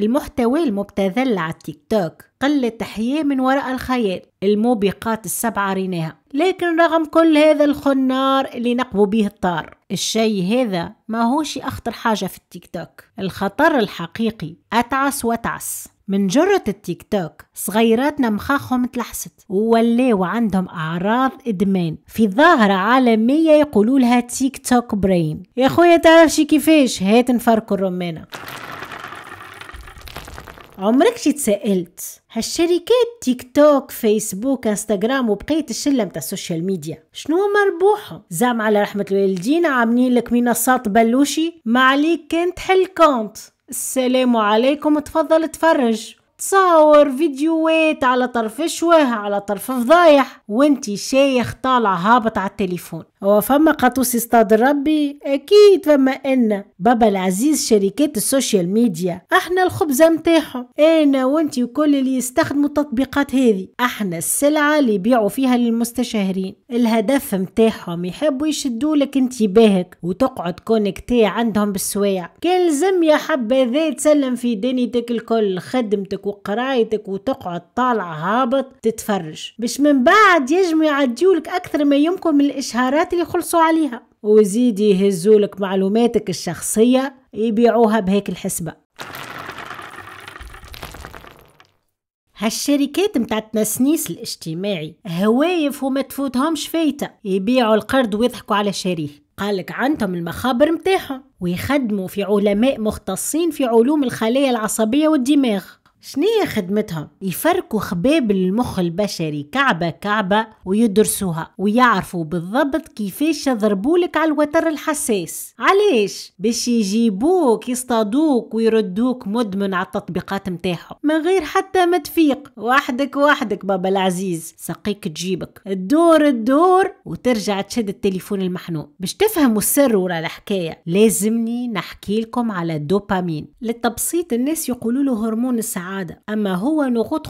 المحتوى المبتذل على التيك توك قلة حياة من وراء الخيال الموبقات السبعة ريناها لكن رغم كل هذا الخنار اللي نقبوا به الطار الشي هذا ما هوش أخطر حاجة في التيك توك الخطر الحقيقي أتعس وتعس من جرة التيك توك صغيراتنا مخاخهم تلحست وولاو عندهم أعراض إدمان في ظاهرة عالمية يقولولها تيك توك برين يا خويا تعرفش كيفاش هات نفركوا الرمانة عمرك شي هالشركات تيك توك فيسبوك انستغرام وبقية الشلة متاع السوشيال ميديا شنو مربوحهم زعم على رحمة الوالدين عاملين لك منصات بلوشي ما عليك كان تحل كونت السلام عليكم تفضل تفرج تصاور فيديوهات على طرف شواه على طرف فضايح وانتي شايخ طالع هابط على التليفون هو فما قطوس يصطاد ربي اكيد فما ان بابا العزيز شركات السوشيال ميديا احنا الخبزه متاعهم انا وانتي وكل اللي يستخدموا التطبيقات هذه احنا السلعه اللي يبيعوا فيها للمستشهرين الهدف متاعهم يحبوا يشدوا لك انتباهك وتقعد كونكتي عندهم بالسوايع كان لزم يا حبذا تسلم في دنيتك الكل خدمتك وقرايتك وتقعد طالع هابط تتفرج باش من بعد يجمع يعديولك أكثر ما يمكن من الإشهارات اللي خلصوا عليها ويزيد يهزولك معلوماتك الشخصية يبيعوها بهيك الحسبة هالشركات متاع التنسنيس الاجتماعي هوايف وما تفوتهمش فايتة يبيعوا القرض ويضحكوا على شاريه قالك عندهم المخابر متاعهم ويخدموا في علماء مختصين في علوم الخلايا العصبية والدماغ شنية خدمتها يفركوا خباب المخ البشري كعبة كعبة ويدرسوها ويعرفوا بالضبط كيفاش يضربولك على الوتر الحساس علاش باش يجيبوك يصطادوك ويردوك مدمن على التطبيقات متاعهم من غير حتى ما تفيق وحدك وحدك بابا العزيز سقيك تجيبك الدور الدور وترجع تشد التليفون المحنون باش تفهموا السر ورا الحكاية لازمني نحكي لكم على الدوبامين للتبسيط الناس يقولوا له هرمون السعادة السعادة أما هو نورو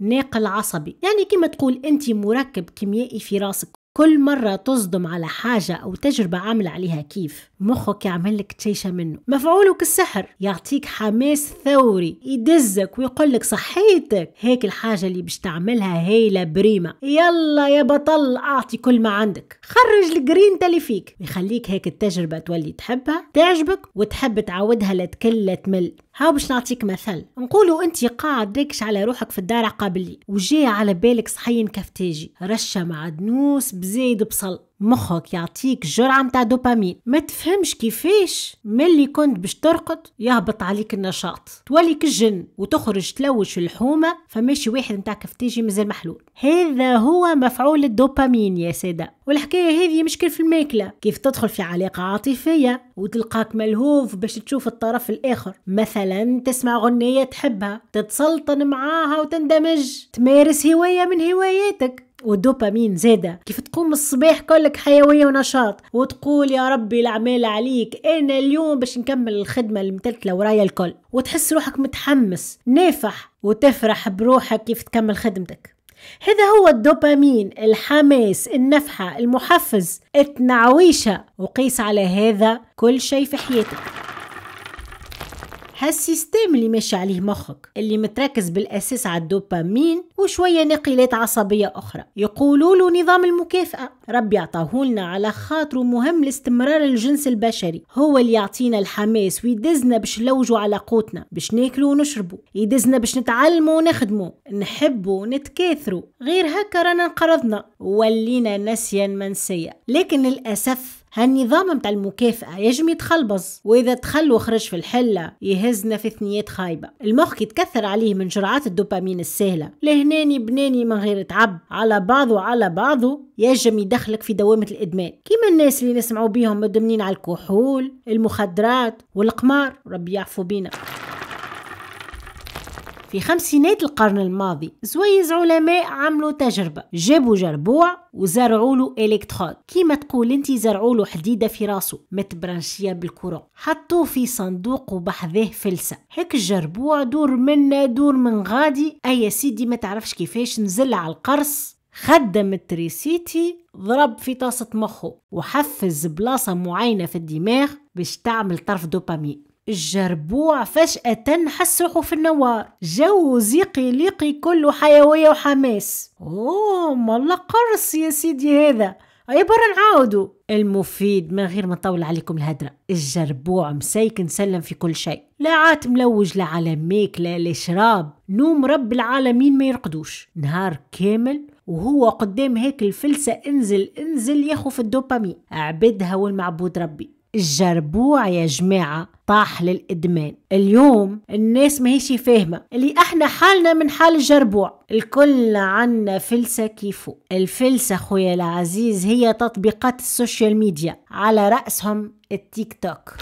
ناقل عصبي يعني كما تقول أنت مركب كيميائي في راسك كل مرة تصدم على حاجة أو تجربة عاملة عليها كيف مخك يعمل لك تشيشة منه مفعولك السحر يعطيك حماس ثوري يدزك ويقول لك صحيتك هيك الحاجة اللي باش تعملها هايلة بريمة يلا يا بطل أعطي كل ما عندك خرج الجرين اللي فيك ويخليك هيك التجربة تولي تحبها تعجبك وتحب تعاودها لتكل تمل هاو باش نعطيك مثل نقولوا انت قاعد داكش على روحك في الدار عقابلي وجاي على بالك صحين كفتاجي رشه معدنوس بزيد بزايد بصل مخك يعطيك جرعة متاع دوبامين ما تفهمش كيفاش ملي كنت باش ترقد يهبط عليك النشاط تولي كالجن وتخرج تلوش الحومة فماشي واحد متاع كفتيجي مازال محلول هذا هو مفعول الدوبامين يا سادة والحكاية هذه مشكل في الماكلة كيف تدخل في علاقة عاطفية وتلقاك ملهوف باش تشوف الطرف الآخر مثلا تسمع غنية تحبها تتسلطن معاها وتندمج تمارس هواية من هواياتك والدوبامين زادة كيف تقوم الصباح كلك حيوية ونشاط وتقول يا ربي العمال عليك أنا اليوم باش نكمل الخدمة المتلتلة ورايا الكل وتحس روحك متحمس نافح وتفرح بروحك كيف تكمل خدمتك هذا هو الدوبامين الحماس النفحة المحفز التنعويشة وقيس على هذا كل شيء في حياتك هالسيستم اللي ماشي عليه مخك اللي متركز بالاساس على الدوبامين وشويه نقلات عصبيه اخرى يقولوا له نظام المكافاه ربي عطاهولنا على خاطره مهم لاستمرار الجنس البشري هو اللي يعطينا الحماس ويدزنا باش نلوجوا على قوتنا باش ناكلوا ونشربوا يدزنا باش نتعلموا ونخدموا نحبوا ونتكاثروا غير هكا رانا انقرضنا ولينا نسيا منسيا لكن للاسف هالنظام متاع المكافأة يجم يتخلبز وإذا تخل وخرج في الحلة يهزنا في ثنيات خايبة المخ يتكثر عليه من جرعات الدوبامين السهلة لهناني بناني من غير تعب على بعضه على بعضه يجم يدخلك في دوامة الإدمان كيما الناس اللي نسمعوا بيهم مدمنين على الكحول المخدرات والقمار ربي يعفو بينا في خمسينات القرن الماضي زويز علماء عملوا تجربة جابوا جربوع وزرعوا له الكترود كيما تقول انت زرعوا له حديدة في راسه متبرانشية بالكرة حطوه في صندوق وبحذاه فلسة هيك الجربوع دور منا دور من غادي اي سيدي ما تعرفش كيفاش نزل على القرص خدم التريسيتي ضرب في طاسة مخه وحفز بلاصة معينة في الدماغ باش تعمل طرف دوبامين الجربوع فجأة حس روحه في النوار جو زيقي ليقي كله حيوية وحماس أوه مالا قرص يا سيدي هذا أي برا نعاودو المفيد من غير ما نطول عليكم الهدرة الجربوع مسيكن سلم في كل شيء لا عاد ملوج لا على ميك لا لشراب نوم رب العالمين ما يرقدوش نهار كامل وهو قدام هيك الفلسة انزل انزل ياخو في الدوبامين عبدها والمعبود ربي الجربوع يا جماعة طاح للإدمان اليوم الناس ما هيش فاهمة اللي احنا حالنا من حال الجربوع الكل عنا فلسة كيفو الفلسة خويا العزيز هي تطبيقات السوشيال ميديا على رأسهم التيك توك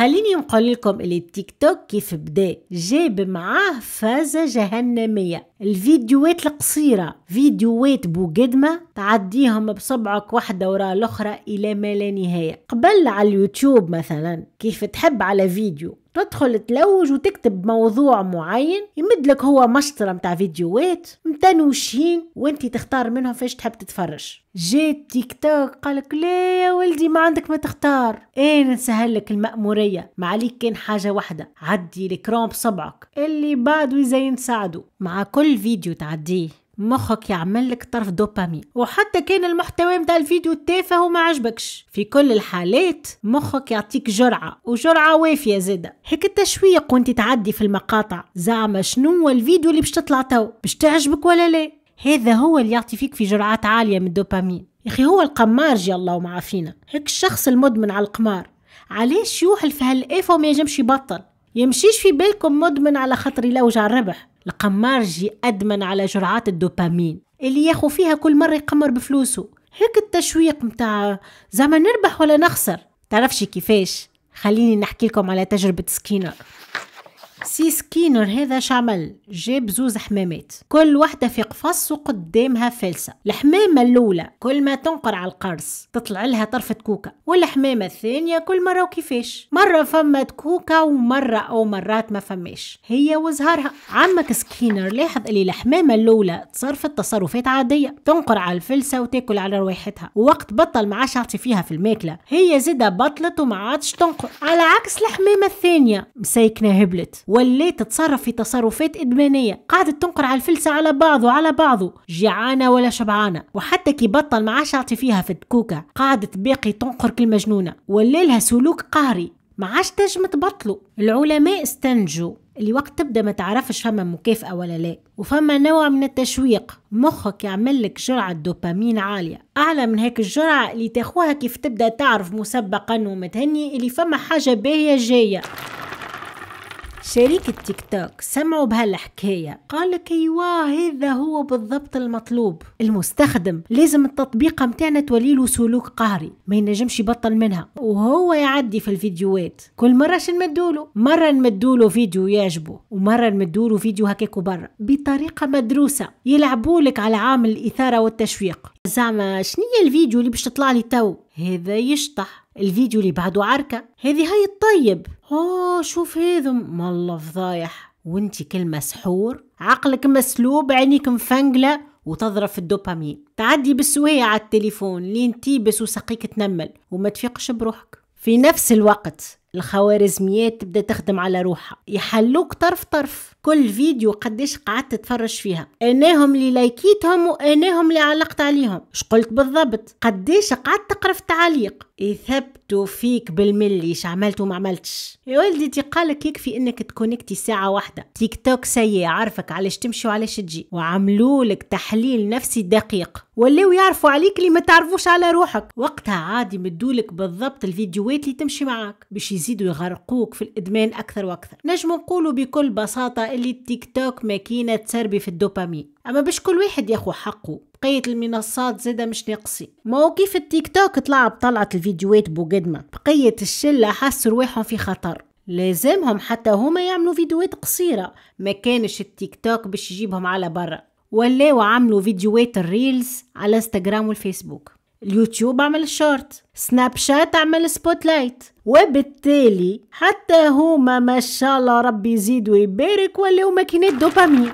خليني نقول لكم اللي التيك توك كيف بدا جاب معاه فازة جهنمية الفيديوهات القصيرة فيديوهات بوقدمة تعديهم بصبعك واحدة وراء الأخرى إلى ما لا نهاية قبل على اليوتيوب مثلا كيف تحب على فيديو تدخل تلوج وتكتب موضوع معين يمدلك هو مشطرة متاع فيديوهات متنوشين وانت تختار منهم فاش تحب تتفرج جيت تيك توك قالك لا يا ولدي ما عندك ما تختار انا إيه، نسهلك المأمورية ما عليك كان حاجة واحدة عدي الكرام بصبعك اللي بعده يزين تساعده مع كل فيديو تعديه مخك يعمل لك طرف دوبامين وحتى كان المحتوى متاع الفيديو تافه وما عجبكش في كل الحالات مخك يعطيك جرعه وجرعه وافيه زاده هيك التشويق وانت تعدي في المقاطع زعما شنو هو الفيديو اللي باش تطلع تو باش تعجبك ولا لا هذا هو اللي يعطي فيك في جرعات عاليه من الدوبامين يا اخي هو القمار جي الله ومعافينا هيك الشخص المدمن على القمار علاش يوحل في هالافه وما ينجمش يبطل يمشيش في بالكم مدمن على خاطر يلوج على الربح القمارجي أدمن على جرعات الدوبامين اللي ياخو فيها كل مرة يقمر بفلوسه هيك التشويق متاع زعما نربح ولا نخسر تعرفش كيفاش خليني نحكي لكم على تجربة سكينر سي سكينر هذا شعمل جاب زوز حمامات كل واحدة في قفص وقدامها فلسة الحمامة الأولى كل ما تنقر على القرص تطلع لها طرفة كوكا والحمامة الثانية كل مرة وكيفاش مرة فمت كوكا ومرة أو مرات ما فماش هي وزهرها عمك سكينر لاحظ اللي الحمامة الأولى تصرفت تصرفات عادية تنقر على الفلسة وتاكل على روايحتها ووقت بطل ما عادش فيها في الماكلة هي زادة بطلت وما عادش تنقر على عكس الحمامة الثانية مسيكنا هبلت ولات تتصرف في تصرفات إدمانية قاعدة تنقر على الفلسة على بعضه على بعضه جيعانة ولا شبعانة وحتى كي بطل ما عادش يعطي فيها في الدكوكة قاعدة باقي تنقر كالمجنونة لها سلوك قهري ما عادش تنجم تبطله العلماء استنجوا اللي وقت تبدا ما تعرفش فما مكافأة ولا لا وفما نوع من التشويق مخك يعمل لك جرعة دوبامين عالية أعلى من هيك الجرعة اللي تاخوها كيف تبدا تعرف مسبقا ومتهني اللي فما حاجة باهية جاية شريك التيك توك سمعوا بهالحكاية قال لك ايوا هذا هو بالضبط المطلوب المستخدم لازم التطبيق متاعنا تولي له سلوك قهري ما ينجمش يبطل منها وهو يعدي في الفيديوهات كل مرة شنمدوله مرة نمدوله فيديو يعجبه ومرة نمدوله فيديو هكاك برا بطريقة مدروسة يلعبولك على عامل الإثارة والتشويق زعما شنية الفيديو اللي باش تطلع لي تو هذا يشطح الفيديو اللي بعده عركة هذه هاي الطيب ها آه، شوف هذا مالله فضايح وانتي كل مسحور عقلك مسلوب عينيك مفنقلة وتضرب في الدوبامين تعدي بالسوية على التليفون لين تيبس وسقيك تنمل وما تفيقش بروحك في نفس الوقت الخوارزميات تبدا تخدم على روحها يحلوك طرف طرف كل فيديو قديش قعدت تتفرج فيها اناهم اللي لايكيتهم واناهم اللي علقت عليهم شقلت بالضبط قديش قعدت تقرا في التعليق يثبت شفتو فيك بالملي اش عملت وما عملتش يا ولدي تقالك يكفي انك تكونكتي ساعه واحده تيك توك سيء عارفك علاش تمشي وعلاش تجي وعملولك تحليل نفسي دقيق ولاو يعرفوا عليك اللي ما تعرفوش على روحك وقتها عادي مدولك بالضبط الفيديوهات اللي تمشي معاك باش يزيدوا يغرقوك في الادمان اكثر واكثر نجم نقولوا بكل بساطه اللي التيك توك ماكينه تسربي في الدوبامين اما باش كل واحد ياخو حقه بقية المنصات زادة مش ناقصي موقف التيك توك طلع بطلعت الفيديوهات بوقدمة بقية الشلة حسوا رواحهم في خطر لازمهم حتى هما يعملوا فيديوهات قصيرة ما كانش التيك توك باش يجيبهم على برا ولاو عملوا فيديوهات الريلز على انستغرام والفيسبوك اليوتيوب عمل شورت سناب شات عمل سبوت لايت وبالتالي حتى هما ما شاء الله ربي يزيد ويبارك ولاو ماكينات دوبامين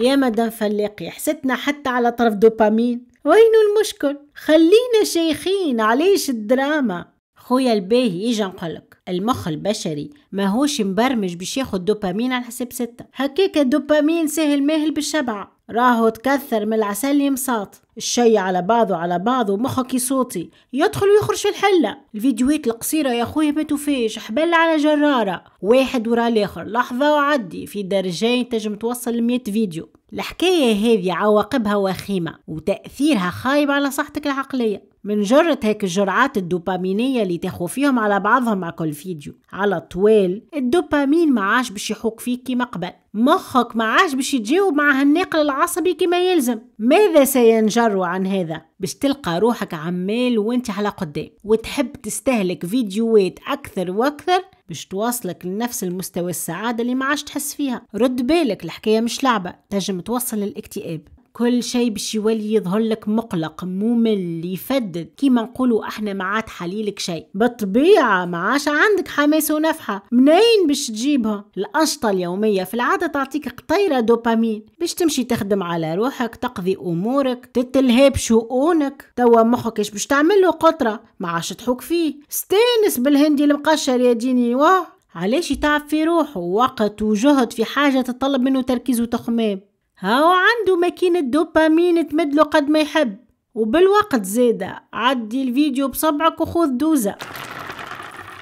يا مدام فلاقي حستنا حتى على طرف دوبامين وين المشكل خلينا شيخين علاش الدراما خويا الباهي يجي نقولك المخ البشري ماهوش مبرمج باش ياخد دوبامين على حساب ستة هكاك الدوبامين سهل ماهل بالشبع راهو تكثر من العسل يمساط الشي على بعضه على بعضه مخك يصوتي يدخل ويخرج في الحلة الفيديوهات القصيرة يا خويا ما تفيش حبل على جرارة واحد ورا الاخر لحظة وعدي في درجين تجم توصل لمية فيديو الحكاية هذه عواقبها وخيمة وتأثيرها خايب على صحتك العقلية من جرة هيك الجرعات الدوبامينية اللي تاخو فيهم على بعضهم مع كل فيديو على طوال الدوبامين ما عاش باش يحوك فيك كيما قبل مخك ما عاش باش يتجاوب مع هالناقل العصبي كما يلزم ماذا سينجر عن هذا باش تلقى روحك عمال وانت على قدام وتحب تستهلك فيديوهات اكثر واكثر مش تواصلك لنفس المستوى السعادة اللي ما عادش تحس فيها رد بالك الحكاية مش لعبة تنجم توصل للاكتئاب كل شيء باش يولي يظهر لك مقلق ممل يفدد كيما نقولوا احنا ما عاد حليلك شيء بالطبيعه ما عاش عندك حماس ونفحه منين باش تجيبها الانشطه اليوميه في العاده تعطيك قطيره دوبامين باش تمشي تخدم على روحك تقضي امورك تتلهى بشؤونك توا مخك اش باش تعمل له قطره ما عادش تحوك فيه استانس بالهندي المقشر يا ديني واه علاش يتعب في روحه وقت وجهد في حاجه تطلب منه تركيز وتخمام هاو عنده ماكينة دوبامين تمدله قد ما يحب وبالوقت زيدا عدي الفيديو بصبعك وخذ دوزة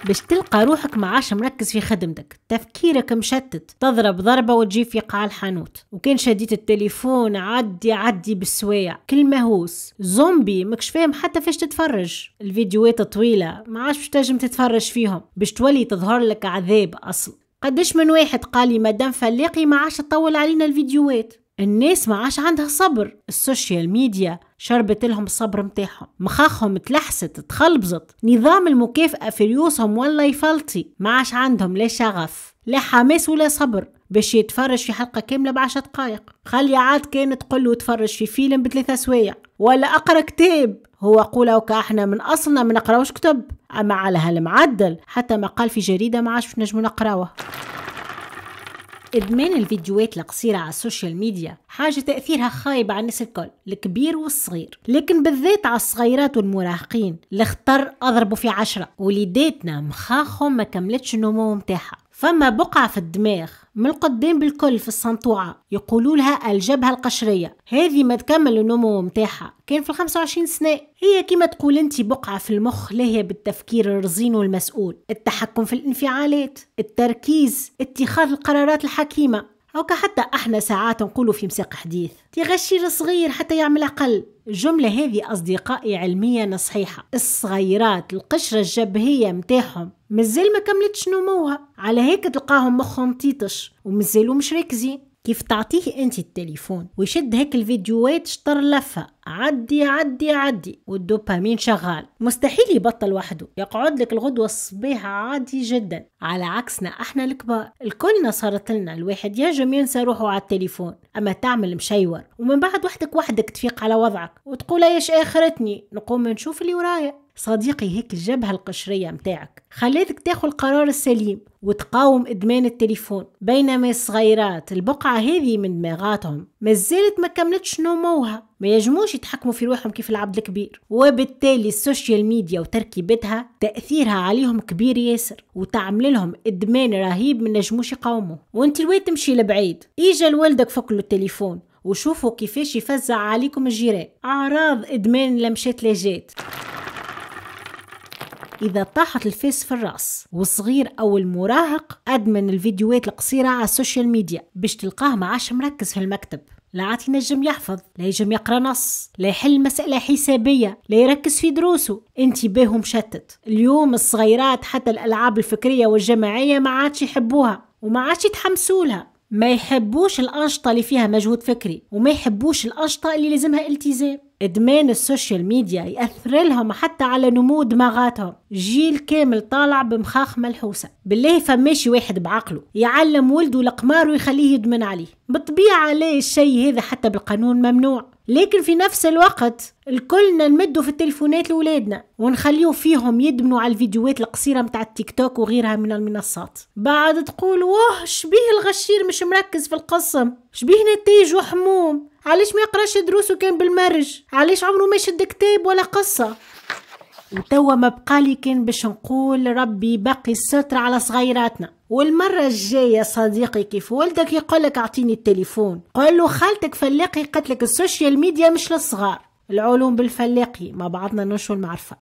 باش تلقى روحك ما عادش مركز في خدمتك تفكيرك مشتت تضرب ضربة وتجي في قاع الحانوت وكان شديت التليفون عدي عدي بالسوايع كل مهووس زومبي ماكش فاهم حتى فاش تتفرج الفيديوهات طويلة ما عادش باش تنجم تتفرج فيهم باش تولي تظهر لك عذاب أصل قدش من واحد قالي مدام فلاقي ما عادش تطول علينا الفيديوهات الناس ما عاش عندها صبر السوشيال ميديا شربت لهم الصبر متاعهم مخاخهم تلحست تخلبزت نظام المكافأة في ريوسهم ولا يفلطي ما عاش عندهم لا شغف لا حماس ولا صبر باش يتفرج في حلقة كاملة بعشر دقايق خلي عاد كان تقول تفرج في فيلم بثلاثة سوايع ولا اقرا كتاب هو قول أوكا احنا من اصلنا ما نقراوش كتب اما على هالمعدل حتى ما قال في جريدة ما عادش نجم نقراوه إدمان الفيديوهات القصيرة على السوشيال ميديا حاجة تأثيرها خايب على الناس الكل الكبير والصغير لكن بالذات على الصغيرات والمراهقين الخطر أضربوا في عشرة وليداتنا مخاخهم ما كملتش النمو متاعها فما بقعة في الدماغ من القدام بالكل في السنطوعة يقولوا لها الجبهة القشرية هذه ما تكمل النمو متاعها كان في الخمسة وعشرين سنة هي كما تقول انت بقعة في المخ لاهية بالتفكير الرزين والمسؤول التحكم في الانفعالات التركيز اتخاذ القرارات الحكيمة أو حتى احنا ساعات نقولوا في مساق حديث تغشير صغير حتى يعمل أقل الجملة هذه أصدقائي علميا صحيحة الصغيرات القشرة الجبهية متاعهم مازال ما كملتش نموها على هيك تلقاهم مخهم تيطش ومازالوا مش راكزين كيف تعطيه انت التليفون ويشد هيك الفيديوهات شطر لفه عدي عدي عدي والدوبامين شغال مستحيل يبطل وحده يقعد لك الغدوة الصبيح عادي جدا على عكسنا احنا الكبار الكلنا صارت لنا الواحد ينجم ينسى روحه على التليفون اما تعمل مشيور ومن بعد وحدك وحدك تفيق على وضعك وتقول ايش اخرتني نقوم نشوف اللي ورايا صديقي هيك الجبهة القشرية متاعك خليتك تاخذ القرار السليم وتقاوم إدمان التليفون بينما الصغيرات البقعة هذه من دماغاتهم مازالت ما كملتش نموها ما يجموش يتحكموا في روحهم كيف العبد الكبير وبالتالي السوشيال ميديا وتركيبتها تأثيرها عليهم كبير ياسر وتعمل لهم إدمان رهيب من نجموش يقاوموه وانت الوي تمشي لبعيد إجا لوالدك فك له التليفون وشوفوا كيفاش يفزع عليكم الجيران أعراض إدمان لمشات لجات إذا طاحت الفيس في الرأس والصغير أو المراهق أدمن الفيديوهات القصيرة على السوشيال ميديا باش تلقاه معاش مركز في المكتب لا عاطينا نجم يحفظ لا يجم يقرا نص لا يحل مسألة حسابية لا يركز في دروسه انتباهه مشتت اليوم الصغيرات حتى الألعاب الفكرية والجماعية ما عادش يحبوها وما عادش يتحمسوا لها ما يحبوش الأنشطة اللي فيها مجهود فكري وما يحبوش الأنشطة اللي لازمها التزام ادمان السوشيال ميديا ياثر لهم حتى على نمو دماغاتهم جيل كامل طالع بمخاخ ملحوسه بالله فماشي واحد بعقله يعلم ولده القمار ويخليه يدمن عليه بطبيعة ليه الشيء هذا حتى بالقانون ممنوع لكن في نفس الوقت الكلنا نمدوا في التلفونات لولادنا ونخليو فيهم يدمنوا على الفيديوهات القصيره متاع التيك توك وغيرها من المنصات بعد تقول واه شبيه الغشير مش مركز في القسم شبيه نتيج وحموم علاش ما يقراش دروسه كان بالمرج علاش عمره ما شد كتاب ولا قصه وتوا ما بقالي كان باش نقول ربي باقي الستر على صغيراتنا والمرة الجاية صديقي كيف ولدك يقولك اعطيني التليفون قول له خالتك فلاقي قتلك السوشيال ميديا مش للصغار العلوم بالفلاقي ما بعضنا نشو المعرفة